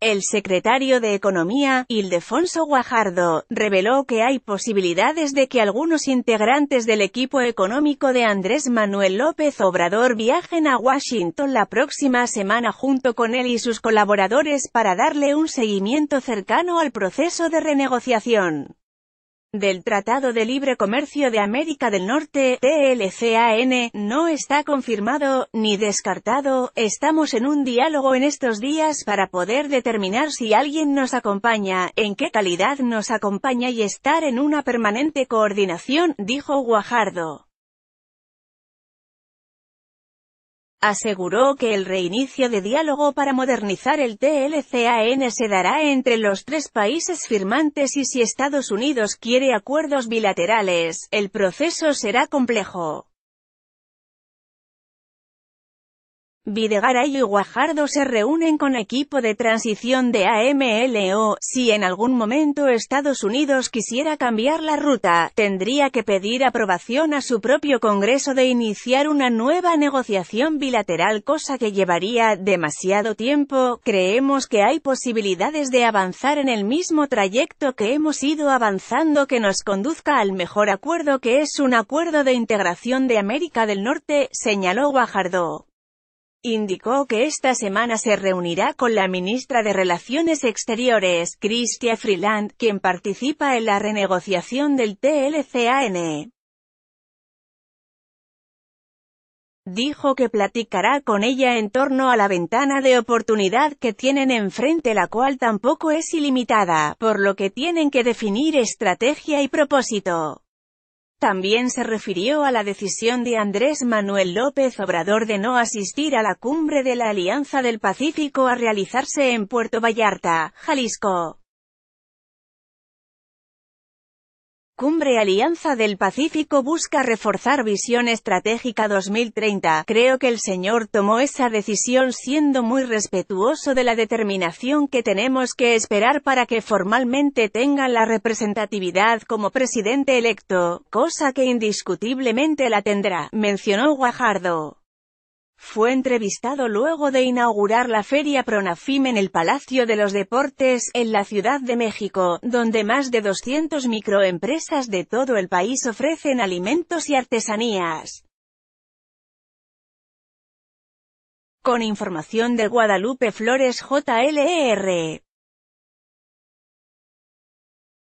El secretario de Economía, Ildefonso Guajardo, reveló que hay posibilidades de que algunos integrantes del equipo económico de Andrés Manuel López Obrador viajen a Washington la próxima semana junto con él y sus colaboradores para darle un seguimiento cercano al proceso de renegociación del Tratado de Libre Comercio de América del Norte, TLCAN, no está confirmado, ni descartado, estamos en un diálogo en estos días para poder determinar si alguien nos acompaña, en qué calidad nos acompaña y estar en una permanente coordinación, dijo Guajardo. Aseguró que el reinicio de diálogo para modernizar el TLCAN se dará entre los tres países firmantes y si Estados Unidos quiere acuerdos bilaterales, el proceso será complejo. Videgaray y Guajardo se reúnen con equipo de transición de AMLO. Si en algún momento Estados Unidos quisiera cambiar la ruta, tendría que pedir aprobación a su propio Congreso de iniciar una nueva negociación bilateral, cosa que llevaría demasiado tiempo. Creemos que hay posibilidades de avanzar en el mismo trayecto que hemos ido avanzando que nos conduzca al mejor acuerdo que es un acuerdo de integración de América del Norte, señaló Guajardo. Indicó que esta semana se reunirá con la ministra de Relaciones Exteriores, Christia Freeland, quien participa en la renegociación del TLCAN. Dijo que platicará con ella en torno a la ventana de oportunidad que tienen enfrente la cual tampoco es ilimitada, por lo que tienen que definir estrategia y propósito. También se refirió a la decisión de Andrés Manuel López Obrador de no asistir a la cumbre de la Alianza del Pacífico a realizarse en Puerto Vallarta, Jalisco. Cumbre Alianza del Pacífico busca reforzar Visión Estratégica 2030. Creo que el señor tomó esa decisión siendo muy respetuoso de la determinación que tenemos que esperar para que formalmente tengan la representatividad como presidente electo, cosa que indiscutiblemente la tendrá, mencionó Guajardo. Fue entrevistado luego de inaugurar la Feria Pronafim en el Palacio de los Deportes, en la Ciudad de México, donde más de 200 microempresas de todo el país ofrecen alimentos y artesanías. Con información de Guadalupe Flores JLER